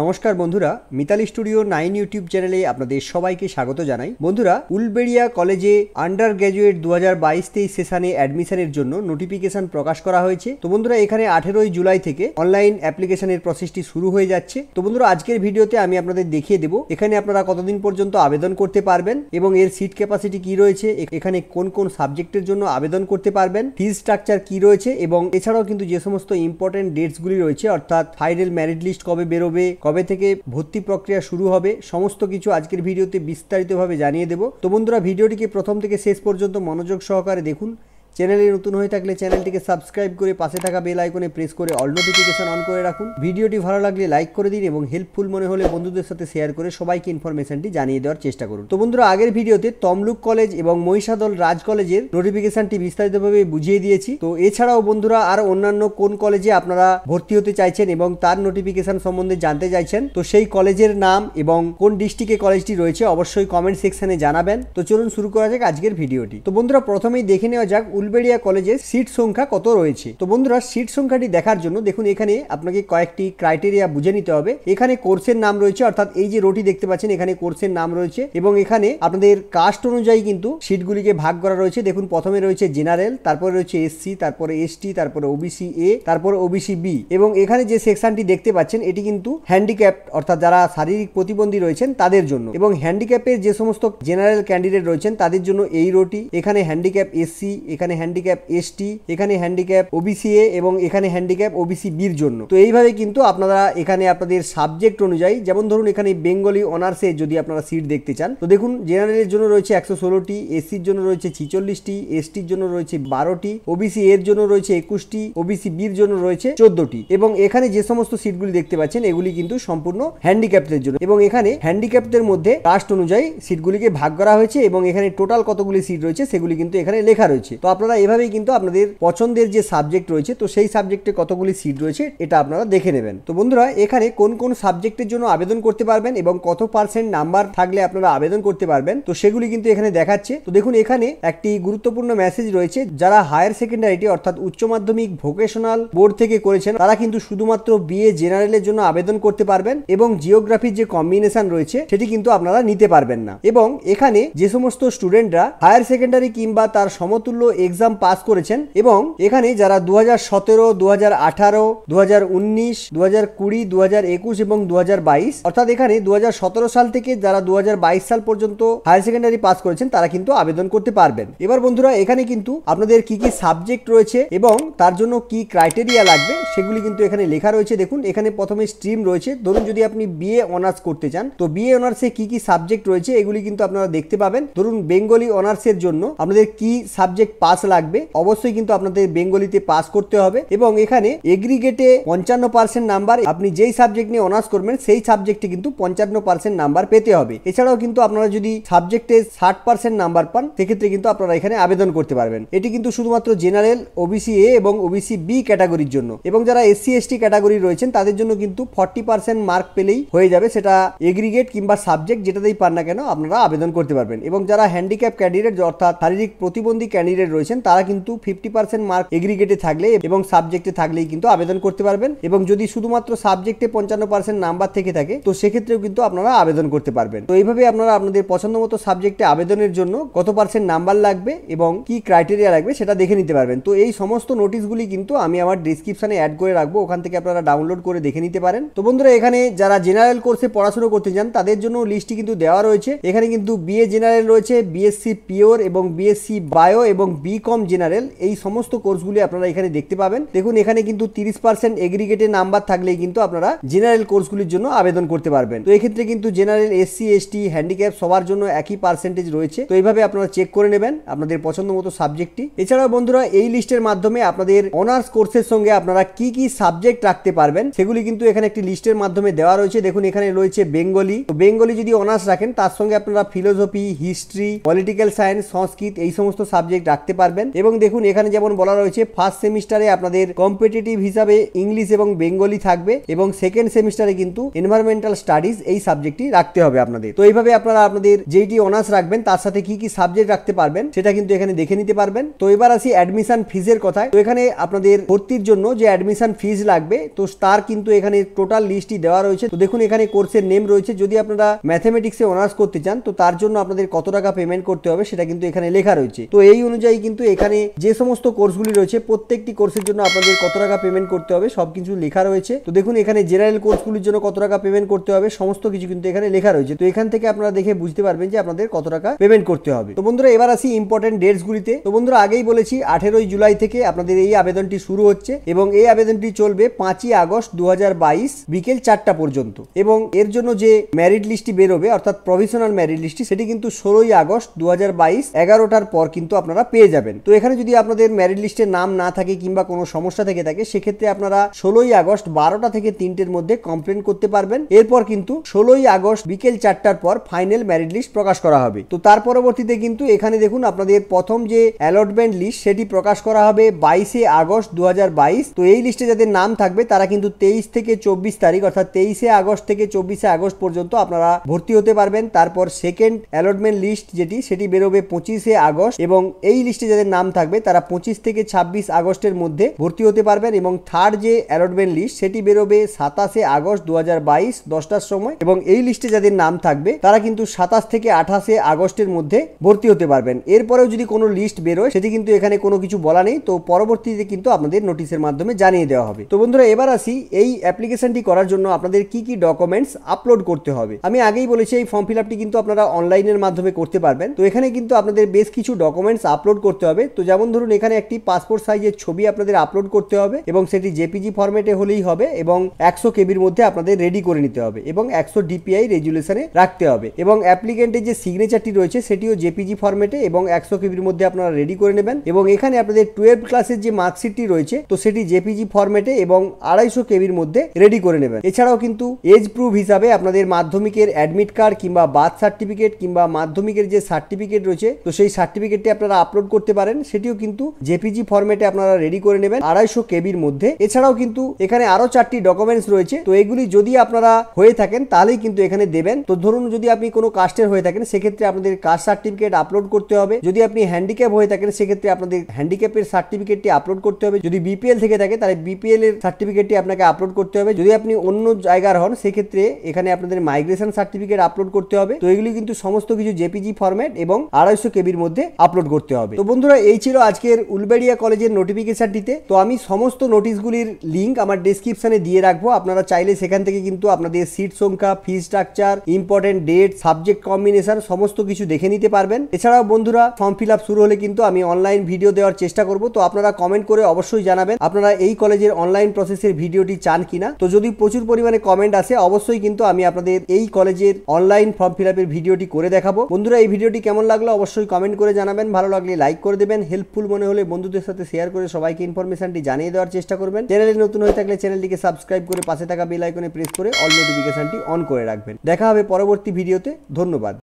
নমস্কার বন্ধুরা Mitali studio nine YouTube চ্যানেলে আপনাদের সবাইকে স্বাগত জানাই বন্ধুরা উলবেড়িয়া কলেজে আন্ডার গ্র্যাজুয়েট দু হাজার বাইশ তেইশ সেশানে অ্যাডমিশনের জন্য নোটিফিকেশন প্রকাশ করা হয়েছে তো বন্ধুরা এখানে আঠেরোই জুলাই থেকে অনলাইন অ্যাপ্লিকেশনের প্রসেসটি শুরু হয়ে যাচ্ছে তো বন্ধুরা আজকের ভিডিওতে আমি আপনাদের দেখিয়ে দেবো এখানে আপনারা কতদিন পর্যন্ত আবেদন করতে পারবেন এবং এর সিট ক্যাপাসিটি কি রয়েছে এখানে কোন কোন সাবজেক্টের জন্য আবেদন করতে পারবেন ফি স্ট্রাকচার কি রয়েছে এবং এছাড়াও কিন্তু যে সমস্ত ইম্পর্টেন্ট ডেটসগুলি রয়েছে অর্থাৎ ফাইনাল ম্যারিট লিস্ট কবে বেরোবে কবে থেকে ভর্তি প্রক্রিয়া শুরু হবে সমস্ত কিছু আজকের ভিডিওতে বিস্তারিতভাবে জানিয়ে দেব তো বন্ধুরা ভিডিওটিকে প্রথম থেকে শেষ পর্যন্ত মনোযোগ সহকারে দেখুন চ্যানেলে নতুন হয়ে থাকলে চ্যানেলটিকে সাবস্ক্রাইব করে পাশে থাকা বেল আইকনে প্রেস করে অল নোটিফিকেশন অন করে রাখুন ভিডিওটি ভালো লাগলে লাইক করে দিন এবং হেল্পফুল মনে হলে বন্ধুদের সাথে শেয়ার করে সবাইকে ইনফরমেশনটি জানিয়ে দেওয়ার চেষ্টা করুন তো বন্ধুরা আগের ভিডিওতে তমলুক কলেজ এবং মহিষাদল রাজ কলেজের নোটিফিকেশনটি বিস্তারিতভাবে বুঝিয়ে দিয়েছি তো এছাড়াও বন্ধুরা আর অন্যান্য কোন কলেজে আপনারা ভর্তি হতে চাইছেন এবং তার নোটিফিকেশন সম্বন্ধে জানতে চাইছেন তো সেই কলেজের নাম এবং কোন ডিস্ট্রিক্টে কলেজটি রয়েছে অবশ্যই কমেন্ট সেকশনে জানাবেন তো চলুন শুরু করা যাক আজকের ভিডিওটি তো বন্ধুরা প্রথমেই দেখে নেওয়া যাক উলবেড়িয়া কলেজে সিট সংখ্যা কত রয়েছে তো বন্ধুরা সিট সংখ্যাটি দেখার জন্য দেখুন এখানে আপনাকে কয়েকটি ক্রাইটেরিয়া বুঝে নিতে হবে এখানে কোর্সের নাম রয়েছে অর্থাৎ এই যে রোটি দেখতে পাচ্ছেন এখানে কোর্সের নাম রয়েছে এবং এখানে আপনাদের কাস্ট অনুযায়ী কিন্তু সিটগুলিকে ভাগ করা রয়েছে দেখুন প্রথমে রয়েছে জেনারেল তারপরে রয়েছে এসসি তারপরে এসটি তারপরে ওবিসি এ তারপর ওবিসি বি এবং এখানে যে সেকশনটি দেখতে পাচ্ছেন এটি কিন্তু হ্যান্ডিক্যাপ অর্থাৎ যারা শারীরিক প্রতিবন্ধী রয়েছেন তাদের জন্য এবং হ্যান্ডিক্যাপের যে সমস্ত জেনারেল ক্যান্ডিডেট রয়েছেন তাদের জন্য এই রোটি এখানে হ্যান্ডিক্যাপ এসসি এখানে এখানে হ্যান্ডিক্যাপ এসটি এখানে হ্যান্ডিক্যাপ ওবিসি এ এবং এখানে হ্যান্ডিক্যাপ ওবিসি বির জন্য তো এইভাবে কিন্তু আপনারা এখানে আপনাদের সাবজেক্ট অনুযায়ী যেমন ধরুন এখানে বেঙ্গলি অনার্সে যদি আপনারা সিট দেখতে চান তো দেখুন জেনারেলের জন্য রয়েছে একশো ষোলোটি এসির জন্য রয়েছে ছিচল্লিশটি এসটির জন্য রয়েছে বারোটি ওবিসি এর জন্য রয়েছে একুশটি ওবিসি বির জন্য রয়েছে চোদ্দটি এবং এখানে যে সমস্ত সিটগুলি দেখতে পাচ্ছেন এগুলি কিন্তু সম্পূর্ণ হ্যান্ডিক্যাপ্টের জন্য এবং এখানে হ্যান্ডিক্যাপ্টের মধ্যে কাস্ট অনুযায়ী সিটগুলিকে ভাগ করা হয়েছে এবং এখানে টোটাল কতগুলি সিট রয়েছে সেগুলি কিন্তু এখানে লেখা রয়েছে তো আপনারা এভাবেই কিন্তু আপনাদের পছন্দের যে সাবজেক্ট রয়েছে তো সেই সাবজেক্টে কতগুলি সিট রয়েছে এটা আপনারা দেখে নেবেন তো বন্ধুরা এখানে কোন কোন সাবজেক্টের জন্য আবেদন করতে পারবেন এবং কত পার্সেন্ট নাম্বার থাকলে আপনারা আবেদন করতে পারবেন তো সেগুলি কিন্তু এখানে দেখাচ্ছে তো দেখুন এখানে একটি গুরুত্বপূর্ণ মেসেজ রয়েছে যারা হায়ার সেকেন্ডারিটি অর্থাৎ উচ্চ মাধ্যমিক ভোকেশনাল বোর্ড থেকে করেছেন তারা কিন্তু শুধুমাত্র বিএ জেনারেলের জন্য আবেদন করতে পারবেন এবং জিওগ্রাফির যে কম্বিনেশন রয়েছে সেটি কিন্তু আপনারা নিতে পারবেন না এবং এখানে যে সমস্ত স্টুডেন্টরা হায়ার সেকেন্ডারি কিংবা তার সমতুল্য এক্সাম পাস করেছেন এবং এখানে যারা দু হাজার সতেরো দু হাজার আঠারো দু হাজার উনিশ দু হাজার কুড়ি দু হাজার একুশ এবং দু হাজার বাইশ অর্থাৎ এখানে দু হাজার সতেরো সাল থেকে যারা দু হাজার বাইশ সাল পর্যন্ত হায়ার সেকেন্ডারি পাস করেছেন তারা কিন্তু আবেদন করতে পারবেন এবার বন্ধুরা এখানে কিন্তু আপনাদের কি কি সাবজেক্ট রয়েছে এবং তার জন্য কি ক্রাইটেরিয়া লাগবে সেগুলি কিন্তু এখানে লেখা রয়েছে দেখুন এখানে প্রথমে স্ট্রিম রয়েছে ধরুন যদি আপনি বিএ অনার্স করতে চান তো বিএ অনার্সে কি কি সাবজেক্ট রয়েছে এগুলি কিন্তু আপনারা দেখতে পাবেন ধরুন বেঙ্গলি অনার্সের জন্য আপনাদের কি সাবজেক্ট পাস পাস লাগবে অবশ্যই কিন্তু আপনাদের বেঙ্গলিতে পাস করতে হবে এবং এখানে এগ্রিগেটে পঞ্চান্ন পার্সেন্ট নাম্বার আপনি যেই সাবজেক্ট নিয়ে অনার্স করবেন সেই সাবজেক্টে কিন্তু পঞ্চান্ন পার্সেন্ট নাম্বার পেতে হবে এছাড়াও কিন্তু আপনারা যদি সাবজেক্টে ষাট পার্সেন্ট নাম্বার পান সেক্ষেত্রে কিন্তু আপনারা এখানে আবেদন করতে পারবেন এটি কিন্তু শুধুমাত্র জেনারেল ওবিসি এ এবং ওবিসি বি ক্যাটাগরির জন্য এবং যারা এসসি এসটি ক্যাটাগরি রয়েছেন তাদের জন্য কিন্তু ফর্টি পার্সেন্ট মার্ক পেলেই হয়ে যাবে সেটা এগ্রিগেট কিংবা সাবজেক্ট যেটাতেই পান না কেন আপনারা আবেদন করতে পারবেন এবং যারা হ্যান্ডিক্যাপ ক্যান্ডিডেট অর্থাৎ শারীরিক প্রতিবন্ধী ক্যান্ডিডেট রয়েছে করেছেন তারা কিন্তু ফিফটি পার্সেন্ট মার্ক এগ্রিগেটে থাকলে এবং সাবজেক্টে থাকলেই কিন্তু আবেদন করতে পারবেন এবং যদি শুধুমাত্র সাবজেক্টে পঞ্চান্ন পার্সেন্ট নাম্বার থেকে থাকে তো সেক্ষেত্রেও কিন্তু আপনারা আবেদন করতে পারবেন তো এইভাবে আপনারা আপনাদের পছন্দ মতো সাবজেক্টে আবেদনের জন্য কত পার্সেন্ট নাম্বার লাগবে এবং কি ক্রাইটেরিয়া লাগবে সেটা দেখে নিতে পারবেন তো এই সমস্ত নোটিশগুলি কিন্তু আমি আমার ডিসক্রিপশানে অ্যাড করে রাখবো ওখান থেকে আপনারা ডাউনলোড করে দেখে নিতে পারেন তো বন্ধুরা এখানে যারা জেনারেল কোর্সে পড়াশুনো করতে চান তাদের জন্য লিস্টটি কিন্তু দেওয়া রয়েছে এখানে কিন্তু বিএ জেনারেল রয়েছে বিএসসি পিওর এবং বিএসসি বায়ো এবং বি বিকম জেনারেল এই সমস্ত কোর্সগুলি আপনারা এখানে দেখতে পাবেন দেখুন এখানে কিন্তু তিরিশ পার্সেন্ট এগ্রিগেটে নাম্বার থাকলেই কিন্তু আপনারা জেনারেল কোর্সগুলির জন্য আবেদন করতে পারবেন তো এক্ষেত্রে কিন্তু জেনারেল এসসি এসটি হ্যান্ডিক্যাপ সবার জন্য একই পার্সেন্টেজ রয়েছে তো এইভাবে আপনারা চেক করে নেবেন আপনাদের পছন্দ মতো সাবজেক্টটি এছাড়াও বন্ধুরা এই লিস্টের মাধ্যমে আপনাদের অনার্স কোর্সের সঙ্গে আপনারা কি কি সাবজেক্ট রাখতে পারবেন সেগুলি কিন্তু এখানে একটি লিস্টের মাধ্যমে দেওয়া রয়েছে দেখুন এখানে রয়েছে বেঙ্গলি তো বেঙ্গলি যদি অনার্স রাখেন তার সঙ্গে আপনারা philosophy history political science Sanskrit এই সমস্ত সাবজেক্ট রাখতে পারবেন পারবেন এবং দেখুন এখানে যেমন বলা রয়েছে ফার্স্ট সেমিস্টারে আপনাদের কম্পিটিটিভ হিসাবে ইংলিশ এবং বেঙ্গলি থাকবে এবং সেকেন্ড সেমিস্টারে কিন্তু এনভায়রনমেন্টাল স্টাডিজ এই সাবজেক্টটি রাখতে হবে আপনাদের তো এইভাবে আপনারা আপনাদের যেইটি অনার্স রাখবেন তার সাথে কি কি সাবজেক্ট রাখতে পারবেন সেটা কিন্তু এখানে দেখে নিতে পারবেন তো এবার আসি অ্যাডমিশন ফিজের কথায় তো এখানে আপনাদের ভর্তির জন্য যে অ্যাডমিশন ফিজ লাগবে তো তার কিন্তু এখানে টোটাল লিস্টটি দেওয়া রয়েছে তো দেখুন এখানে কোর্সের নেম রয়েছে যদি আপনারা ম্যাথামেটিক্সে অনার্স করতে চান তো তার জন্য আপনাদের কত টাকা পেমেন্ট করতে হবে সেটা কিন্তু এখানে লেখা রয়েছে তো এই অনুযায়ী কিন্তু কিন্তু এখানে যে সমস্ত কোর্সগুলি রয়েছে প্রত্যেকটি কোর্সের জন্য আপনাদের কত টাকা পেমেন্ট করতে হবে সব কিছু লেখা রয়েছে তো দেখুন এখানে জেনারেল কোর্সগুলির জন্য কত টাকা পেমেন্ট করতে হবে সমস্ত কিছু কিন্তু এখানে লেখা রয়েছে তো এখান থেকে আপনারা দেখে বুঝতে পারবেন যে আপনাদের কত টাকা পেমেন্ট করতে হবে তো বন্ধুরা এবার আসি ইম্পর্টেন্ট ডেটসগুলিতে তো বন্ধুরা আগেই বলেছি আঠেরোই জুলাই থেকে আপনাদের এই আবেদনটি শুরু হচ্ছে এবং এই আবেদনটি চলবে পাঁচই আগস্ট দু বিকেল চারটা পর্যন্ত এবং এর জন্য যে ম্যারিট লিস্টটি বেরোবে অর্থাৎ প্রভিশনাল ম্যারিট লিস্টটি সেটি কিন্তু ষোলোই আগস্ট দু হাজার এগারোটার পর কিন্তু আপনারা পেয়ে যাবেন যাবেন তো এখানে যদি আপনাদের ম্যারিড লিস্টে নাম না থাকে কিংবা কোনো সমস্যা থেকে থাকে সেক্ষেত্রে আপনারা ষোলোই আগস্ট বারোটা থেকে তিনটের মধ্যে কমপ্লেন করতে পারবেন এরপর কিন্তু ষোলোই আগস্ট বিকেল চারটার পর ফাইনাল ম্যারিড লিস্ট প্রকাশ করা হবে তো তার পরবর্তীতে কিন্তু এখানে দেখুন আপনাদের প্রথম যে অ্যালটমেন্ট লিস্ট সেটি প্রকাশ করা হবে বাইশে আগস্ট দু তো এই লিস্টে যাদের নাম থাকবে তারা কিন্তু তেইশ থেকে চব্বিশ তারিখ অর্থাৎ তেইশে আগস্ট থেকে চব্বিশে আগস্ট পর্যন্ত আপনারা ভর্তি হতে পারবেন তারপর সেকেন্ড অ্যালটমেন্ট লিস্ট যেটি সেটি বেরোবে পঁচিশে আগস্ট এবং এই লিস্টে যাদের নাম থাকবে তারা পঁচিশ থেকে ছাব্বিশ আগস্টের মধ্যে ভর্তি হতে পারবেন এবং থার্ড যে অ্যালটমেন্ট লিস্ট সেটি বেরোবে সাতাশে আগস্ট দু হাজার বাইশ দশটার সময় এবং এই লিস্টে যাদের নাম থাকবে তারা কিন্তু সাতাশ থেকে আঠাশে আগস্টের মধ্যে ভর্তি হতে পারবেন এরপরেও যদি কোনো লিস্ট বেরোয় সেটি কিন্তু এখানে কোনো কিছু বলা নেই তো পরবর্তীতে কিন্তু আপনাদের নোটিশের মাধ্যমে জানিয়ে দেওয়া হবে তো বন্ধুরা এবার আসি এই অ্যাপ্লিকেশনটি করার জন্য আপনাদের কি কি ডকুমেন্টস আপলোড করতে হবে আমি আগেই বলেছি এই ফর্ম ফিল আপটি কিন্তু আপনারা অনলাইনের মাধ্যমে করতে পারবেন তো এখানে কিন্তু আপনাদের বেশ কিছু ডকুমেন্টস আপলোড করতে করতে হবে তো যেমন ধরুন এখানে একটি পাসপোর্ট সাইজের ছবি আপনাদের আপলোড করতে হবে এবং সেটি জেপিজি ফরম্যাটে হলেই হবে এবং একশো কেবির মধ্যে আপনাদের রেডি করে নিতে হবে এবং একশো ডিপিআই রেজুলেশনে রাখতে হবে এবং অ্যাপ্লিকেন্টের যে সিগনেচারটি রয়েছে সেটিও জেপিজি ফরম্যাটে এবং একশো কেবির মধ্যে আপনারা রেডি করে নেবেন এবং এখানে আপনাদের টুয়েলভ ক্লাসের যে মার্কশিটটি রয়েছে তো সেটি জেপিজি ফরম্যাটে এবং আড়াইশো কেবির মধ্যে রেডি করে নেবেন এছাড়াও কিন্তু এজ প্রুফ হিসাবে আপনাদের মাধ্যমিকের অ্যাডমিট কার্ড কিংবা বার্থ সার্টিফিকেট কিংবা মাধ্যমিকের যে সার্টিফিকেট রয়েছে তো সেই সার্টিফিকেটটি আপনারা আপলোড করতে করতে পারেন সেটিও কিন্তু জেপিজি ফর্মেটে আপনারা রেডি করে নেবেন আড়াইশো কেবির মধ্যে এছাড়াও কিন্তু এখানে আরো চারটি ডকুমেন্টস রয়েছে তো এগুলি যদি আপনারা হয়ে থাকেন তাহলেই কিন্তু এখানে দেবেন তো ধরুন যদি আপনি কোনো কাস্টের হয়ে থাকেন সেক্ষেত্রে আপনাদের কাস্ট সার্টিফিকেট আপলোড করতে হবে যদি আপনি হ্যান্ডিক্যাপ হয়ে থাকেন সেক্ষেত্রে আপনাদের হ্যান্ডিক্যাপের সার্টিফিকেটটি আপলোড করতে হবে যদি বিপিএল থেকে থাকে তাহলে বিপিএল এর সার্টিফিকেটটি আপনাকে আপলোড করতে হবে যদি আপনি অন্য জায়গার হন সেক্ষেত্রে এখানে আপনাদের মাইগ্রেশন সার্টিফিকেট আপলোড করতে হবে তো এগুলি কিন্তু সমস্ত কিছু জেপিজি ফরম্যাট এবং আড়াইশো কেবির মধ্যে আপলোড করতে হবে তো বন্ধুরা এই ছিল আজকের উলবেড়িয়া কলেজের নোটিফিকেশানটিতে তো আমি সমস্ত নোটিশগুলির লিঙ্ক আমার ডিসক্রিপশানে দিয়ে রাখবো আপনারা চাইলে সেখান থেকে কিন্তু আপনাদের সিট সংখ্যা fee structure important date subject combination সমস্ত কিছু দেখে নিতে পারবেন এছাড়াও বন্ধুরা ফর্ম ফিল আপ শুরু হলে কিন্তু আমি অনলাইন ভিডিও দেওয়ার চেষ্টা করব তো আপনারা কমেন্ট করে অবশ্যই জানাবেন আপনারা এই কলেজের অনলাইন প্রসেসের ভিডিওটি চান কিনা তো যদি প্রচুর পরিমাণে কমেন্ট আসে অবশ্যই কিন্তু আমি আপনাদের এই কলেজের অনলাইন ফর্ম ফিল আপের ভিডিওটি করে দেখাবো বন্ধুরা এই ভিডিওটি কেমন লাগলো অবশ্যই কমেন্ট করে জানাবেন ভালো লাগলে লাইক করে করে দেবেন হেল্পফুল মনে হলে বন্ধুদের সাথে শেয়ার করে সবাইকে ইনফরমেশনটি জানিয়ে দেওয়ার চেষ্টা করবেন চ্যানেলে নতুন হয়ে থাকলে চ্যানেলটিকে সাবস্ক্রাইব করে পাশে থাকা বেল আইকনে প্রেস করে অল নোটিফিকেশনটি অন করে রাখবেন দেখা হবে পরবর্তী ভিডিওতে ধন্যবাদ